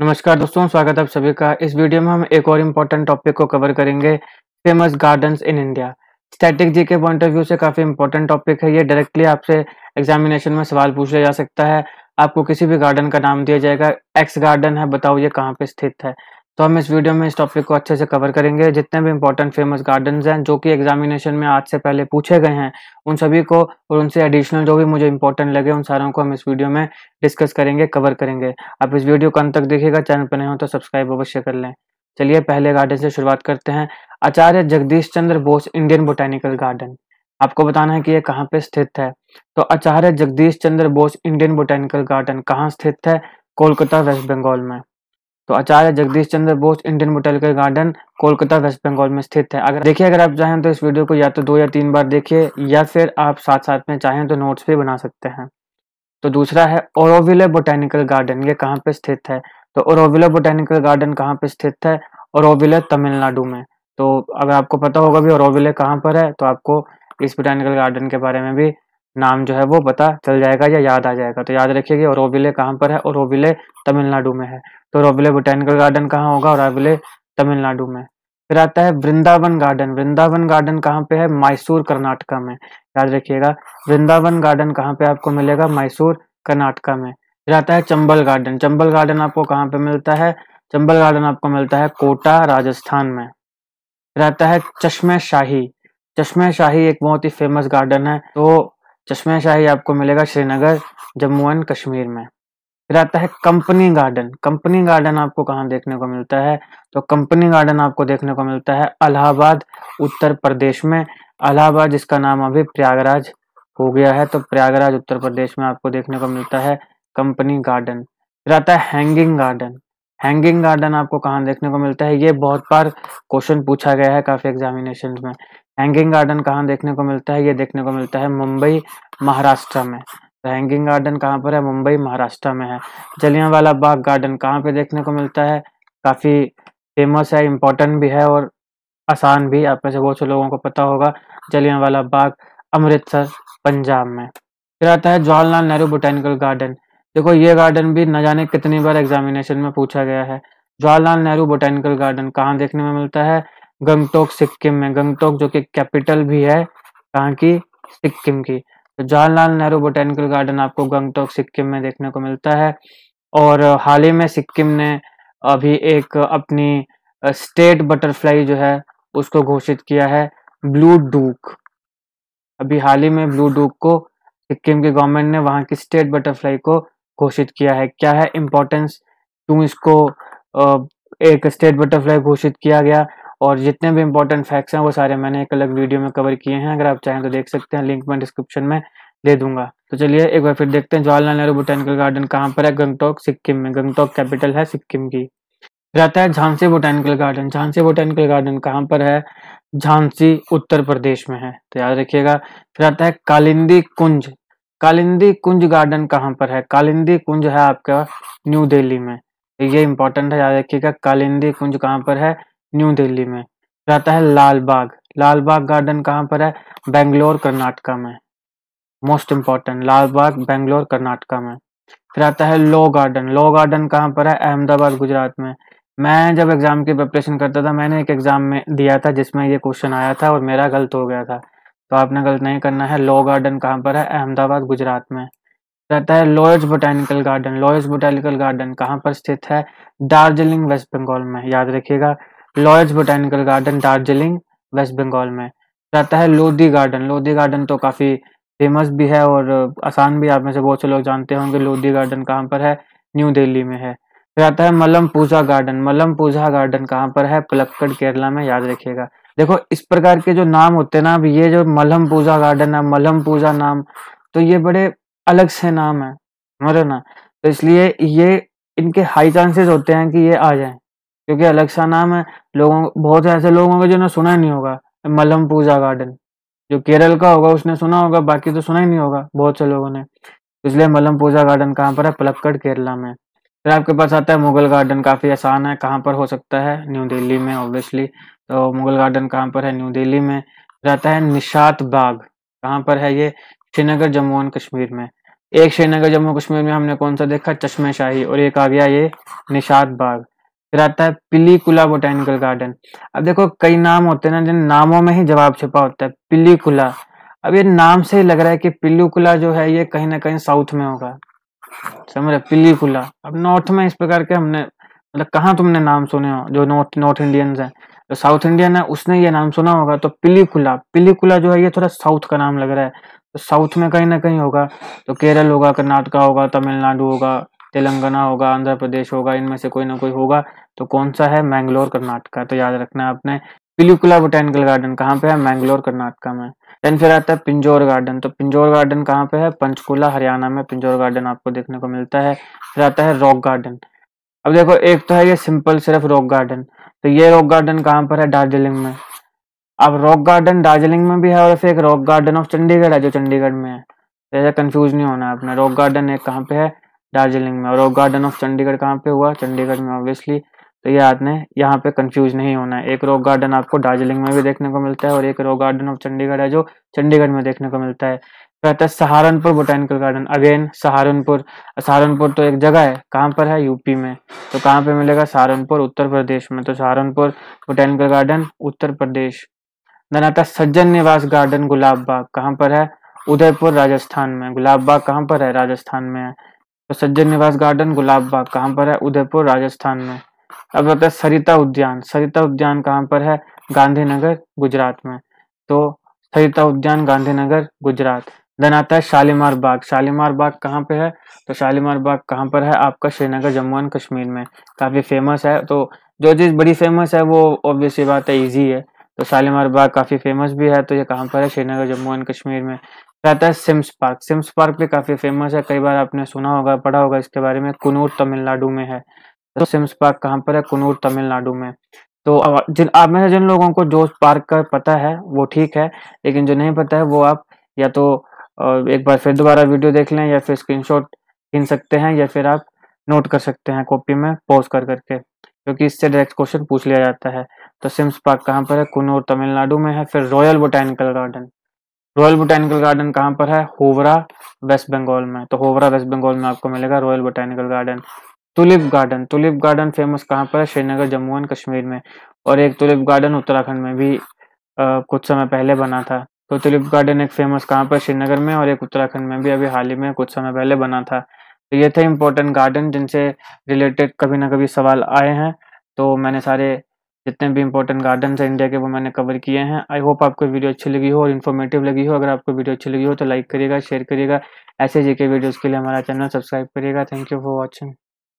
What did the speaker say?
नमस्कार दोस्तों स्वागत है आप सभी का इस वीडियो में हम एक और इम्पोर्टेंट टॉपिक को कवर करेंगे famous gardens in India static G K point of view से काफ़ी इम्पोर्टेंट टॉपिक है ये डायरेक्टली आपसे एग्जामिनेशन में सवाल पूछा जा सकता है आपको किसी भी गार्डन का नाम दिया जाएगा एक्स गार्डन है बताओ ये कहाँ पे स्थित है तो हम इस वीडियो में इस टॉपिक को अच्छे से कवर करेंगे जितने भी इंपॉर्टेंट फेमस गार्डन्स हैं जो कि एग्जामिनेशन में आज से पहले पूछे गए हैं उन सभी को और उनसे एडिशनल जो भी मुझे इंपॉर्टेंट लगे उन सारों को हम इस वीडियो में डिस्कस करेंगे कवर करेंगे आप इस वीडियो को अंत तक देखिएगा चैनल पर नहीं हो तो सब्सक्राइब अवश्य कर लें चलिए पहले गार्डन से शुरुआत करते हैं Acharya Jagadish Chandra Bose Indian botanical garden आपको बताना है कि ये कहाँ पे स्थित है तो Acharya Jagadish Chandra Bose Indian botanical garden कहाँ स्थित है कोलकाता वेस्ट बंगाल में तो Acharya Jagadish Chandra Bose Indian botanical garden Kolkata West Bengal में स्थित है अगर देखिए अगर आप चाहें तो इस वीडियो को या तो दो या तीन बार देखिए या फिर आप साथ साथ में चाहें तो नोट्स भी बना सकते हैं तो दूसरा है ओरोविले बोटेनिकल गार्डन ये कहाँ पे स्थित है तो ओरोविले बोटेनिकल गार्डन कहाँ पे स्थित है ओरोविले तमिलनाडु में तो अगर आपको पता होगा भी ओरोविले कहाँ पर है तो आपको इस बोटेनिकल गार्डन के बारे में भी नाम जो है वो पता चल जाएगा या याद आ जाएगा तो याद रखिए और ओरोविले कहाँ पर है ओरोविले तमिलनाडु में है तो ओरोविले बोटेनिकल गार्डन कहाँ होगा और ओरोविले तमिलनाडु में फिर आता है वृंदावन गार्डन वृंदावन गार्डन कहाँ पे है मैसूर कर्नाटका में याद रखिएगा वृंदावन गार्डन कहाँ पे आपको मिलेगा मैसूर कर्नाटका में फिर आता है चंबल गार्डन चंबल गार्डन आपको कहाँ पे मिलता है चंबल गार्डन आपको मिलता है कोटा राजस्थान में फिर आता है चश्मे शाही चश्मे शाही एक बहुत ही फेमस गार्डन है तो चश्मा शाही आपको मिलेगा श्रीनगर जम्मू एंड कश्मीर में फिर आता है कंपनी गार्डन कंपनी गार्डन आपको कहाँ देखने को मिलता है तो कंपनी गार्डन आपको देखने को मिलता है अलाहाबाद उत्तर प्रदेश में अलाहाबाद जिसका नाम अभी प्रयागराज हो गया है तो प्रयागराज उत्तर प्रदेश में आपको देखने को मिलता है कंपनी गार्डन फिर आता है हैंगिंग गार्डन हैंगिंग गार्डन आपको कहाँ देखने को मिलता है ये बहुत बार क्वेश्चन पूछा गया है काफी एग्जामिनेशन में हैंगिंग गार्डन कहाँ देखने को मिलता है ये देखने को मिलता है मुंबई महाराष्ट्र में हैंगिंग तो गार्डन कहाँ पर है मुंबई महाराष्ट्र में है जलियांवाला बाग गार्डन कहाँ पे देखने को मिलता है काफ़ी फेमस है इम्पोर्टेंट भी है और आसान भी आप में से बहुत से लोगों को पता होगा जलियांवाला बाग अमृतसर पंजाब में फिर आता है जवाहरलाल नेहरू बोटेनिकल गार्डन देखो ये गार्डन भी न जाने कितनी बार एग्जामिनेशन में पूछा गया है जवाहरलाल नेहरू बोटेनिकल गार्डन कहाँ देखने में मिलता है गंगटोक सिक्किम में गंगटोक जो कि कैपिटल भी है कहाँ की सिक्किम की तो जवाहरलाल नेहरू बोटेनिकल गार्डन आपको गंगटोक सिक्किम में देखने को मिलता है और हाल ही में सिक्किम ने अभी एक अपनी स्टेट बटरफ्लाई जो है उसको घोषित किया है ब्लू डूक अभी हाल ही में ब्लू डूक को सिक्किम की गवर्नमेंट ने वहां की स्टेट बटरफ्लाई को घोषित किया है क्या है इम्पोर्टेंस क्यों इसको एक स्टेट बटरफ्लाई घोषित किया गया और जितने भी इंपॉर्टेंट फैक्ट्स हैं वो सारे मैंने एक अलग वीडियो में कवर किए हैं अगर आप चाहें तो देख सकते हैं लिंक मैं डिस्क्रिप्शन में दे दूंगा तो चलिए एक बार फिर देखते हैं जवाहरलाल नेहरू बोटेनिकल गार्डन कहाँ पर है गंगटोक सिक्किम में गंगटोक कैपिटल है सिक्किम की रहता है Jhansi botanical garden Jhansi botanical garden कहाँ पर है झांसी उत्तर प्रदेश में है तो याद रखिएगा फिर आता है कालिंदी कुंज कालिंदी कुंज गार्डन कहाँ पर है कालिंदी कुंज है आपका न्यू दिल्ली में ये इंपॉर्टेंट है याद रखिएगा कालिंदी कुंज कहाँ पर है न्यू दिल्ली में जाता आता है लाल बाग लाल बाग गार्डन कहाँ पर है बेंगलोर कर्नाटका में मोस्ट इम्पॉर्टेंट लाल बाग बेंगलोर कर्नाटका में फिर आता है लो गार्डन लो गार्डन कहाँ पर है अहमदाबाद गुजरात में मैं जब एग्ज़ाम की प्रिपरेशन करता था मैंने एक एग्ज़ाम में दिया था जिसमें ये क्वेश्चन आया था और मेरा गलत हो गया था तो आपने गलत नहीं करना है लो गार्डन कहाँ पर है अहमदाबाद गुजरात में रहता है Lloyd's botanical garden Lloyd's botanical garden कहाँ पर स्थित है दार्जिलिंग वेस्ट बंगाल में याद रखिएगा Lloyd's botanical garden Darjeeling West Bengal में रहता है लोधी गार्डन लोधी गार्डन तो काफ़ी फेमस भी है और आसान भी आप में से बहुत से लोग जानते होंगे लोधी गार्डन कहाँ पर है न्यू दिल्ली में है फिर आता है पूजा गार्डन पूजा गार्डन कहाँ पर है पलक्कड़ केरला में याद रखिएगा देखो इस प्रकार के जो नाम होते हैं ना अब ये जो मलम पूजा गार्डन है मलहम पूजा नाम तो ये बड़े अलग से नाम है मरे ना तो इसलिए ये इनके हाई चांसेस होते हैं कि ये आ जाए क्योंकि अलेक्सा नाम है लोगों बहुत ऐसे लोग होंगे जिन्होंने सुना ही नहीं होगा मलम पूजा गार्डन जो केरल का होगा उसने सुना होगा बाकी तो सुना ही नहीं होगा बहुत से लोगों ने तो इसलिए मलम पूजा गार्डन कहाँ पर है पलक्कड़ केरला में फिर आपके पास आता है मुगल गार्डन काफ़ी आसान है कहाँ पर हो सकता है न्यू दिल्ली में ऑब्वियसली तो मुगल गार्डन कहाँ पर है न्यू दिल्ली में रहता है निशात बाग कहाँ पर है ये श्रीनगर जम्मू एंड कश्मीर में एक श्रीनगर जम्मू कश्मीर में हमने कौन सा देखा चश्मे शाही और एक आ गया ये निशात बाग फिर आता है पिलीकुला बोटेनिकल गार्डन अब देखो कई नाम होते हैं ना जिन नामों में ही जवाब छिपा होता है पिलीकुला अब ये नाम से ही लग रहा है कि पिल्लूकुला जो है ये कहीं ना कहीं साउथ में होगा समझ रहे पिलीकुला अब नॉर्थ में इस प्रकार के हमने मतलब कहाँ तुमने नाम सुने हो जो नॉर्थ नॉर्थ इंडियन है जो साउथ इंडियन है उसने ये नाम सुना होगा तो पिलीकुला पिलीकुला जो है ये थोड़ा साउथ का नाम लग रहा है तो साउथ में कहीं ना कहीं होगा तो केरल होगा कर्नाटका होगा तमिलनाडु होगा तेलंगाना होगा आंध्र प्रदेश होगा इनमें से कोई ना कोई होगा तो कौन सा है मैंगलोर कर्नाटका तो याद रखना है आपने पिलुकुला बोटेनिकल गार्डन कहाँ पे है मैंगलोर कर्नाटका में देन फिर आता है पिंजोर गार्डन तो पिंजोर गार्डन कहाँ पे है पंचकुला हरियाणा में पिंजोर गार्डन आपको देखने को मिलता है फिर आता है रॉक गार्डन अब देखो एक तो है ये सिंपल सिर्फ रॉक गार्डन तो ये रॉक गार्डन कहाँ पर है दार्जिलिंग में अब रॉक गार्डन दार्जिलिंग में भी है और फिर एक रॉक गार्डन ऑफ चंडीगढ़ है जो चंडीगढ़ में है तो ऐसा कंफ्यूज नहीं होना है अपना रॉक गार्डन एक कहाँ पे है दार्जिलिंग में और गार्डन ऑफ चंडीगढ़ कहाँ पे हुआ चंडीगढ़ में ऑब्वियसली तो ये आपने यहाँ पे कंफ्यूज नहीं होना है एक रॉक गार्डन आपको दार्जिलिंग में भी देखने को मिलता है और एक रॉक गार्डन ऑफ चंडीगढ़ है जो चंडीगढ़ में देखने को मिलता है कहता है Saharanpur botanical garden again Saharanpur Saharanpur तो एक जगह है कहाँ पर है यूपी में तो कहाँ पे मिलेगा सहारनपुर उत्तर प्रदेश में तो Saharanpur botanical garden Uttar Pradesh then आता है सज्जन निवास गार्डन गुलाब बाग कहाँ पर है उदयपुर राजस्थान में गुलाब बाग कहाँ पर है राजस्थान में है तो सज्जन निवास गार्डन गुलाब बाग कहाँ पर है उदयपुर राजस्थान में अब बताते हैं सरिता उद्यान सरिता उद्यान कहाँ पर है गांधीनगर गुजरात में तो सरिता उद्यान गांधीनगर गुजरात देन आता है शालीमार बाग शालीमार बाग कहाँ पे है तो शालीमार बाग कहाँ पर है आपका श्रीनगर जम्मू एंड कश्मीर में काफ़ी फेमस है तो जो चीज़ बड़ी फेमस है वो ऑब्वियसली बात है ईजी है तो शालीमार बाग काफ़ी फेमस भी है तो ये कहाँ पर है श्रीनगर जम्मू एंड कश्मीर में रहता है सिम्स पार्क सिम्स पार्क भी काफ़ी फेमस है कई बार आपने सुना होगा पढ़ा होगा इसके बारे में कुनूर तमिलनाडु में है तो सिम्स पार्क कहाँ पर है कुनूर तमिलनाडु में तो जिन आप में से जिन लोगों को जो पार्क का पता है वो ठीक है लेकिन जो नहीं पता है वो आप या तो एक बार फिर दोबारा वीडियो देख लें या फिर स्क्रीनशॉट गिन सकते हैं या फिर आप नोट कर सकते हैं कॉपी में पॉज कर करके क्योंकि इससे डायरेक्ट क्वेश्चन पूछ लिया जाता है तो सिम्स पार्क कहाँ पर है कुनूर तमिलनाडु में है फिर royal botanical garden royal botanical garden कहाँ पर है होवरा वेस्ट बंगाल में तो होवरा वेस्ट बंगाल में आपको मिलेगा royal botanical garden tulip garden tulip garden famous कहाँ पर है श्रीनगर जम्मू एंड कश्मीर में और एक तुलिप गार्डन उत्तराखंड में भी आ, कुछ समय पहले बना था तो तुलिप गार्डन एक फेमस कहाँ पर श्रीनगर में और एक उत्तराखंड में भी अभी हाल ही में कुछ समय पहले बना था तो ये थे इम्पोर्टेंट गार्डन जिनसे रिलेटेड कभी ना कभी सवाल आए हैं तो मैंने सारे जितने भी इंपॉर्टेंट गार्डन्स हैं इंडिया के वो मैंने कवर किए हैं आई होप आपको वीडियो अच्छी लगी हो और इन्फॉर्मेटिव लगी हो अगर आपको वीडियो अच्छी लगी हो तो लाइक करिएगा शेयर करिएगा ऐसे जी के वीडियोज़ के लिए हमारा चैनल सब्सक्राइब करिएगा थैंक यू फॉर वॉचिंग